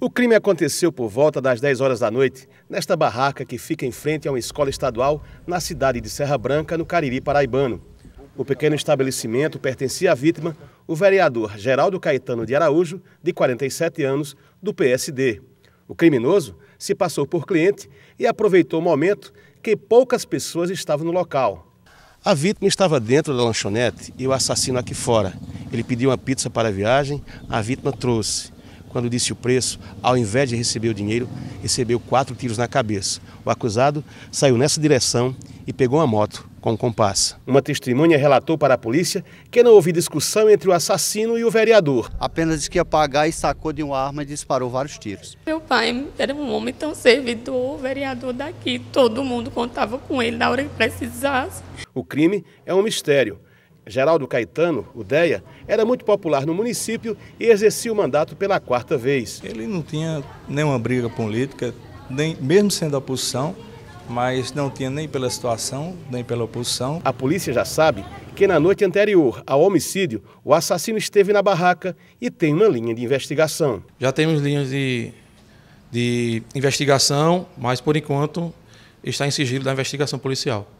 O crime aconteceu por volta das 10 horas da noite, nesta barraca que fica em frente a uma escola estadual na cidade de Serra Branca, no Cariri Paraibano. O pequeno estabelecimento pertencia à vítima, o vereador Geraldo Caetano de Araújo, de 47 anos, do PSD. O criminoso se passou por cliente e aproveitou o momento que poucas pessoas estavam no local. A vítima estava dentro da lanchonete e o assassino aqui fora. Ele pediu uma pizza para a viagem, a vítima trouxe quando disse o preço, ao invés de receber o dinheiro, recebeu quatro tiros na cabeça. O acusado saiu nessa direção e pegou uma moto com um compasso. Uma testemunha relatou para a polícia que não houve discussão entre o assassino e o vereador. Apenas disse que ia pagar e sacou de uma arma e disparou vários tiros. Meu pai era um homem tão servidor, vereador daqui. Todo mundo contava com ele na hora que precisasse. O crime é um mistério. Geraldo Caetano, o DEA, era muito popular no município e exercia o mandato pela quarta vez. Ele não tinha nenhuma briga política, nem, mesmo sendo a oposição, mas não tinha nem pela situação, nem pela oposição. A polícia já sabe que na noite anterior ao homicídio, o assassino esteve na barraca e tem uma linha de investigação. Já temos linhas de, de investigação, mas por enquanto está em sigilo da investigação policial.